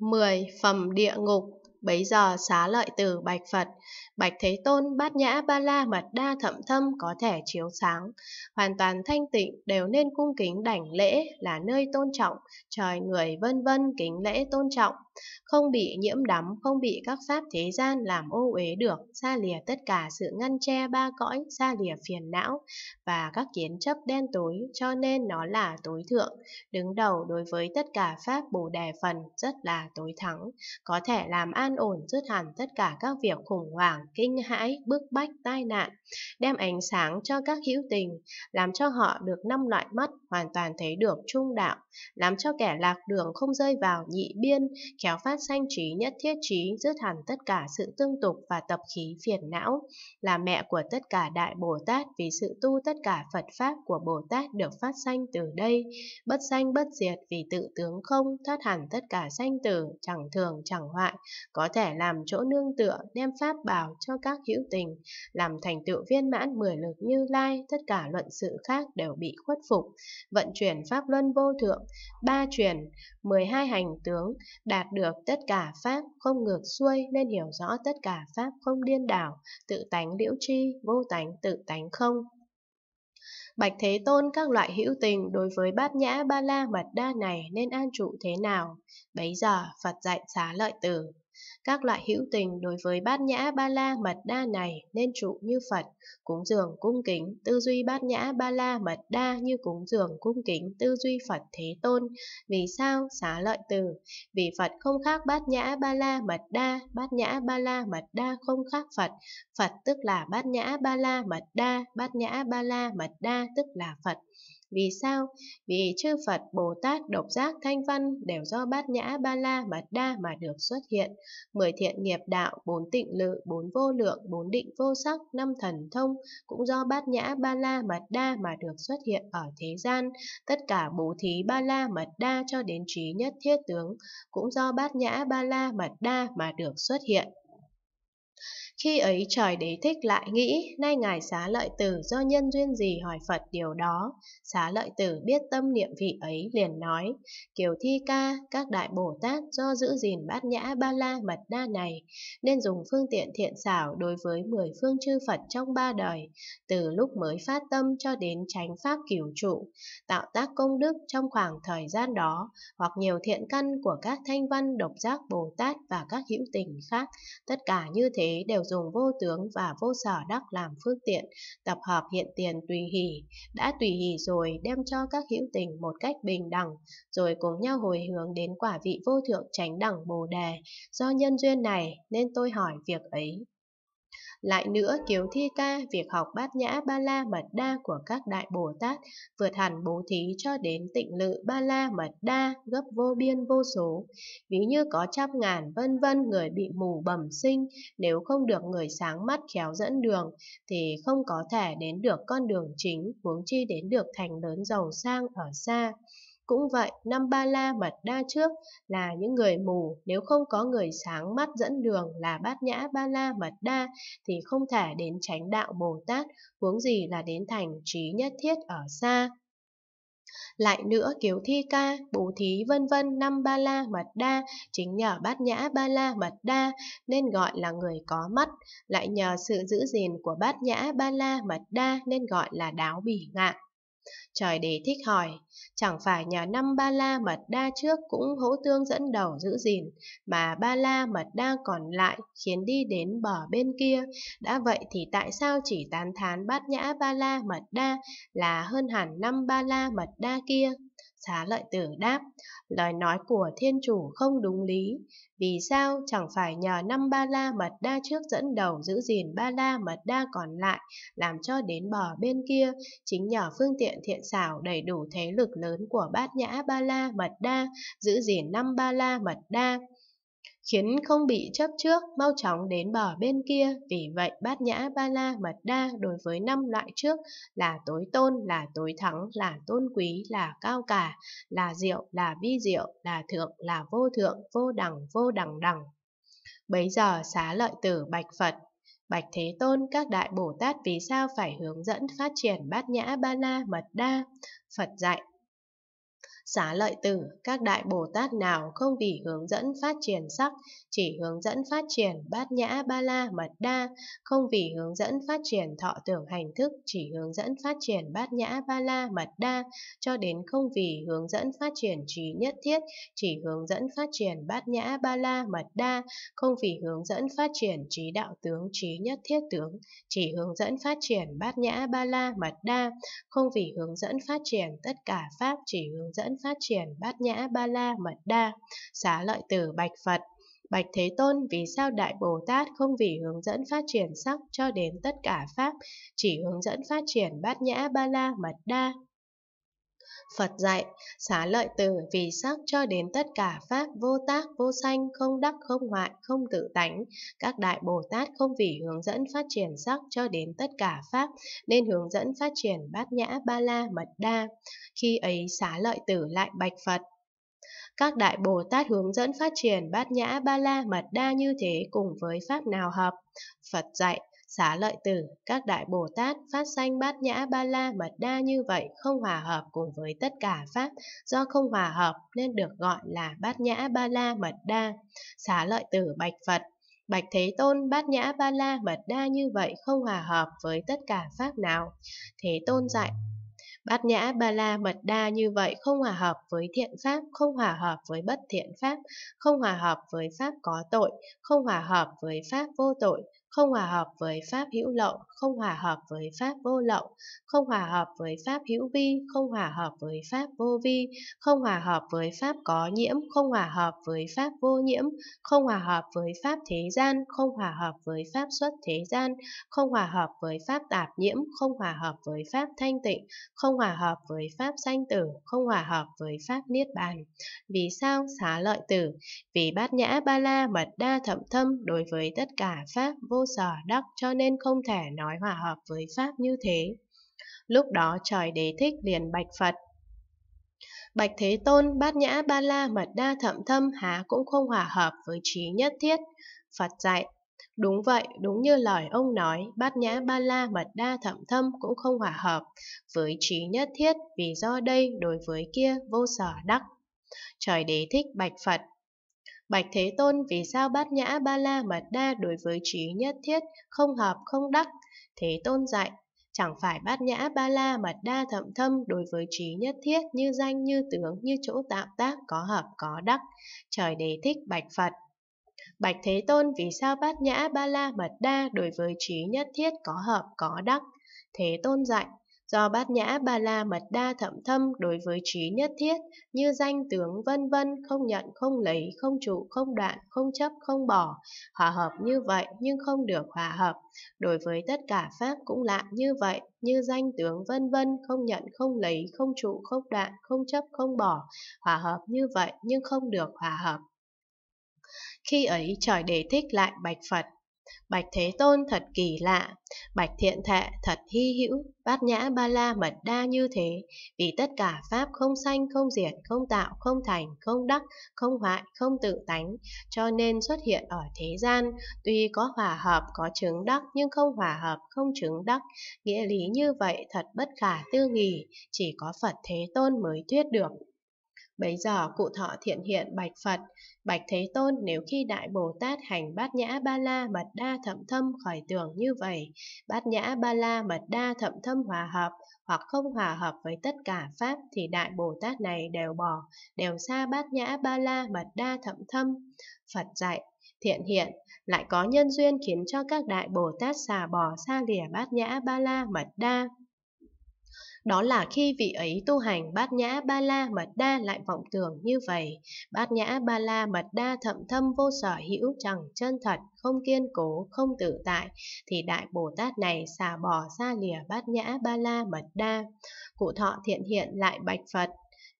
10. Phẩm địa ngục Bấy giờ xá lợi tử bạch Phật, bạch Thế Tôn bát nhã ba la mật đa thậm thâm có thể chiếu sáng, hoàn toàn thanh tịnh đều nên cung kính đảnh lễ là nơi tôn trọng, trời người vân vân kính lễ tôn trọng, không bị nhiễm đắm, không bị các pháp thế gian làm ô uế được, xa lìa tất cả sự ngăn che ba cõi, xa lìa phiền não và các kiến chấp đen tối, cho nên nó là tối thượng, đứng đầu đối với tất cả pháp Bồ Đề phần, rất là tối thắng, có thể làm an ổn dứt hẳn tất cả các việc khủng hoảng, kinh hãi, bức bách, tai nạn, đem ánh sáng cho các hữu tình, làm cho họ được năm loại mắt hoàn toàn thấy được trung đạo, làm cho kẻ lạc đường không rơi vào nhị biên, khéo khéo phát sanh trí nhất thiết trí dứt hẳn tất cả sự tương tục và tập khí phiền não, là mẹ của tất cả Đại Bồ Tát vì sự tu tất cả Phật Pháp của Bồ Tát được phát sanh từ đây, bất sanh bất diệt vì tự tướng không, thoát hẳn tất cả sanh tử, chẳng thường chẳng hoại, có thể làm chỗ nương tựa, đem Pháp bảo cho các hữu tình, làm thành tựu viên mãn mười lực như lai, tất cả luận sự khác đều bị khuất phục, vận chuyển Pháp Luân vô thượng, ba truyền, mười hai hành tướng, đạt được được tất cả pháp không ngược xuôi nên hiểu rõ tất cả pháp không điên đảo, tự tánh liễu tri, vô tánh tự tánh không. Bạch Thế Tôn các loại hữu tình đối với bát nhã ba la mật đa này nên an trụ thế nào? Bấy giờ Phật dạy xá lợi tử. Các loại hữu tình đối với bát nhã ba la mật đa này nên trụ như Phật, cúng dường cung kính, tư duy bát nhã ba la mật đa như cúng dường cung kính, tư duy Phật Thế Tôn. Vì sao? Xá lợi từ. Vì Phật không khác bát nhã ba la mật đa, bát nhã ba la mật đa không khác Phật. Phật tức là bát nhã ba la mật đa, bát nhã ba la mật đa tức là Phật. Vì sao? Vì chư Phật, Bồ Tát, Độc Giác, Thanh Văn đều do Bát Nhã, Ba La, Mật Đa mà được xuất hiện. Mười thiện nghiệp đạo, bốn tịnh lự, bốn vô lượng, bốn định vô sắc, năm thần thông cũng do Bát Nhã, Ba La, Mật Đa mà được xuất hiện ở thế gian. Tất cả bố thí Ba La, Mật Đa cho đến trí nhất thiết tướng cũng do Bát Nhã, Ba La, Mật Đa mà được xuất hiện. Khi ấy trời đế thích lại nghĩ, nay ngài xá lợi tử do nhân duyên gì hỏi Phật điều đó. Xá lợi tử biết tâm niệm vị ấy liền nói, Kiều Thi Ca, các đại Bồ Tát do giữ gìn bát nhã ba la mật đa này, nên dùng phương tiện thiện xảo đối với mười phương chư Phật trong ba đời, từ lúc mới phát tâm cho đến tránh pháp cửu trụ, tạo tác công đức trong khoảng thời gian đó, hoặc nhiều thiện căn của các thanh văn độc giác Bồ Tát và các hữu tình khác, tất cả như thế đều dùng vô tướng và vô sở đắc làm phương tiện, tập hợp hiện tiền tùy hỷ, đã tùy hỷ rồi đem cho các hữu tình một cách bình đẳng, rồi cùng nhau hồi hướng đến quả vị vô thượng chánh đẳng bồ đề. Do nhân duyên này nên tôi hỏi việc ấy. Lại nữa, kiều thi ca, việc học bát nhã ba la mật đa của các đại Bồ Tát vượt hẳn bố thí cho đến tịnh lự ba la mật đa gấp vô biên vô số. Ví như có trăm ngàn vân vân người bị mù bẩm sinh, nếu không được người sáng mắt khéo dẫn đường thì không có thể đến được con đường chính, huống chi đến được thành lớn giàu sang ở xa. Cũng vậy, năm ba la mật đa trước là những người mù, nếu không có người sáng mắt dẫn đường là bát nhã ba la mật đa thì không thể đến chánh đạo Bồ Tát, huống gì là đến thành trí nhất thiết ở xa. Lại nữa kiếu thi ca, bố thí vân vân năm ba la mật đa, chính nhờ bát nhã ba la mật đa nên gọi là người có mắt, lại nhờ sự giữ gìn của bát nhã ba la mật đa nên gọi là đáo bỉ ngạn. Trời đề thích hỏi, chẳng phải nhà năm Ba La Mật Đa trước cũng hỗ tương dẫn đầu giữ gìn, mà Ba La Mật Đa còn lại khiến đi đến bờ bên kia. Đã vậy thì tại sao chỉ tán thán bát nhã Ba La Mật Đa là hơn hẳn năm Ba La Mật Đa kia? Xá lợi tử đáp, lời nói của thiên chủ không đúng lý, vì sao chẳng phải nhờ năm ba la mật đa trước dẫn đầu giữ gìn ba la mật đa còn lại, làm cho đến bờ bên kia, chính nhờ phương tiện thiện xảo đầy đủ thế lực lớn của bát nhã ba la mật đa, giữ gìn năm ba la mật đa khiến không bị chấp trước mau chóng đến bờ bên kia. Vì vậy bát nhã ba la mật đa đối với năm loại trước là tối tôn, là tối thắng, là tôn quý, là cao cả, là diệu, là vi diệu, là thượng, là vô thượng, vô đẳng, vô đẳng đẳng. Bấy giờ xá lợi tử bạch Phật Bạch Thế Tôn, các đại Bồ Tát vì sao phải hướng dẫn phát triển bát nhã ba la mật đa? Phật dạy, Xá lợi tử, các đại Bồ Tát nào không vì hướng dẫn phát triển sắc, chỉ hướng dẫn phát triển bát nhã ba la mật đa, không vì hướng dẫn phát triển thọ tưởng hành thức, chỉ hướng dẫn phát triển bát nhã ba la mật đa, cho đến không vì hướng dẫn phát triển trí nhất thiết, chỉ hướng dẫn phát triển bát nhã ba la mật đa, không vì hướng dẫn phát triển trí đạo tướng trí nhất thiết tướng, chỉ hướng dẫn phát triển bát nhã ba la mật đa, không vì hướng dẫn phát triển tất cả pháp, chỉ hướng dẫn phát triển bát nhã ba la mật đa, xá lợi tử bạch Phật. Bạch Thế Tôn, vì sao Đại Bồ Tát không vì hướng dẫn phát triển sắc cho đến tất cả Pháp, chỉ hướng dẫn phát triển bát nhã ba la mật đa Phật dạy, xá lợi từ vì sắc cho đến tất cả pháp vô tác, vô sanh, không đắc, không hoại, không tự tánh. Các đại Bồ Tát không vì hướng dẫn phát triển sắc cho đến tất cả pháp, nên hướng dẫn phát triển bát nhã ba la mật đa. Khi ấy xá lợi tử lại bạch Phật, các đại Bồ Tát hướng dẫn phát triển bát nhã ba la mật đa như thế cùng với pháp nào hợp. Phật dạy, Xá lợi tử, các đại Bồ Tát phát sanh bát nhã ba la mật đa như vậy không hòa hợp cùng với tất cả Pháp, do không hòa hợp nên được gọi là bát nhã ba la mật đa. Xá lợi tử bạch Phật, Bạch Thế Tôn bát nhã ba la mật đa như vậy không hòa hợp với tất cả pháp nào. Thế Tôn dạy, bát nhã ba la mật đa như vậy không hòa hợp với thiện pháp, không hòa hợp với bất thiện pháp, không hòa hợp với pháp có tội, không hòa hợp với pháp vô tội, không hòa hợp với pháp hữu lậu, không hòa hợp với pháp vô lậu, không hòa hợp với pháp hữu vi, không hòa hợp với pháp vô vi, không hòa hợp với pháp có nhiễm, không hòa hợp với pháp vô nhiễm, không hòa hợp với pháp thế gian, không hòa hợp với pháp xuất thế gian, không hòa hợp với pháp tạp nhiễm, không hòa hợp với pháp thanh tịnh, không hòa hợp với pháp sanh tử, không hòa hợp với pháp niết bàn. Vì sao xá lợi tử? Vì bát nhã ba la mật đa thậm thâm đối với tất cả pháp vô vô sở đắc cho nên không thể nói hòa hợp với Pháp như thế. Lúc đó trời đế thích liền bạch Phật. Bạch Thế Tôn, Bát Nhã, Ba La, Mật Đa, Thậm Thâm há cũng không hòa hợp với trí nhất thiết. Phật dạy, Đúng vậy, đúng như lời ông nói, bát nhã ba la mật đa thậm thâm cũng không hòa hợp với trí nhất thiết vì do đây đối với kia vô sở đắc. Trời đế thích bạch Phật, Bạch Thế Tôn vì sao bát nhã ba la mật đa đối với trí nhất thiết, không hợp không đắc? Thế Tôn dạy, chẳng phải bát nhã ba la mật đa thậm thâm đối với trí nhất thiết như danh như tướng như chỗ tạo tác có hợp có đắc. Trời đề thích bạch Phật. Bạch Thế Tôn vì sao bát nhã ba la mật đa đối với trí nhất thiết có hợp có đắc? Thế Tôn dạy, do bát nhã ba la mật đa thậm thâm đối với trí nhất thiết như danh tướng vân vân không nhận không lấy không trụ không đoạn không chấp không bỏ hòa hợp như vậy nhưng không được hòa hợp đối với tất cả pháp cũng lạ như vậy như danh tướng vân vân không nhận không lấy không trụ không đoạn không chấp không bỏ hòa hợp như vậy nhưng không được hòa hợp khi ấy trời đề thích lại bạch phật Bạch Thế Tôn thật kỳ lạ, Bạch Thiện Thệ thật hy hữu, Bát Nhã Ba La Mật Đa như thế, vì tất cả Pháp không sanh, không diệt, không tạo, không thành, không đắc, không hoại, không tự tánh, cho nên xuất hiện ở thế gian, tuy có hòa hợp, có chứng đắc, nhưng không hòa hợp, không chứng đắc, nghĩa lý như vậy thật bất khả tư nghì, chỉ có Phật Thế Tôn mới thuyết được. Bấy giờ cụ thọ thiện hiện bạch Phật, bạch Thế Tôn nếu khi Đại Bồ Tát hành bát nhã ba la mật đa thậm thâm khỏi tưởng như vậy, bát nhã ba la mật đa thậm thâm hòa hợp hoặc không hòa hợp với tất cả Pháp thì Đại Bồ Tát này đều bỏ, đều xa bát nhã ba la mật đa thậm thâm. Phật dạy, thiện hiện, lại có nhân duyên khiến cho các Đại Bồ Tát xà bỏ xa lìa bát nhã ba la mật đa. Đó là khi vị ấy tu hành bát nhã ba la mật đa lại vọng tưởng như vậy. Bát nhã ba la mật đa thậm thâm vô sở hữu chẳng chân thật, không kiên cố, không tự tại, thì Đại Bồ Tát này xả bỏ xa lìa bát nhã ba la mật đa. Cụ thọ thiện hiện lại bạch Phật,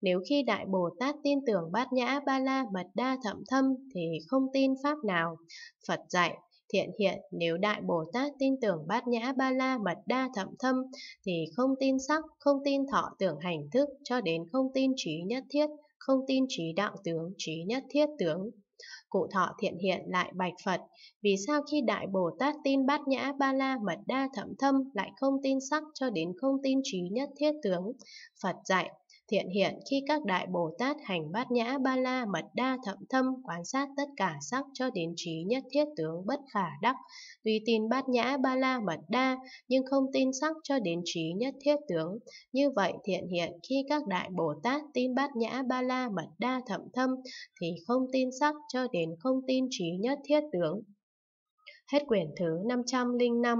nếu khi Đại Bồ Tát tin tưởng bát nhã ba la mật đa thậm thâm thì không tin Pháp nào. Phật dạy, Thiện hiện nếu Đại Bồ Tát tin tưởng bát nhã ba la mật đa thậm thâm thì không tin sắc, không tin thọ tưởng hành thức cho đến không tin trí nhất thiết, không tin trí đạo tướng, trí nhất thiết tướng. Cụ thọ thiện hiện lại bạch Phật, vì sao khi Đại Bồ Tát tin bát nhã ba la mật đa thậm thâm lại không tin sắc cho đến không tin trí nhất thiết tướng? Phật dạy, Thiện hiện khi các đại Bồ Tát hành bát nhã ba la mật đa thậm thâm quan sát tất cả sắc cho đến trí nhất thiết tướng bất khả đắc, tuy tin bát nhã ba la mật đa nhưng không tin sắc cho đến trí nhất thiết tướng. Như vậy thiện hiện khi các đại Bồ Tát tin bát nhã ba la mật đa thậm thâm thì không tin sắc cho đến không tin trí nhất thiết tướng. Hết quyển thứ 505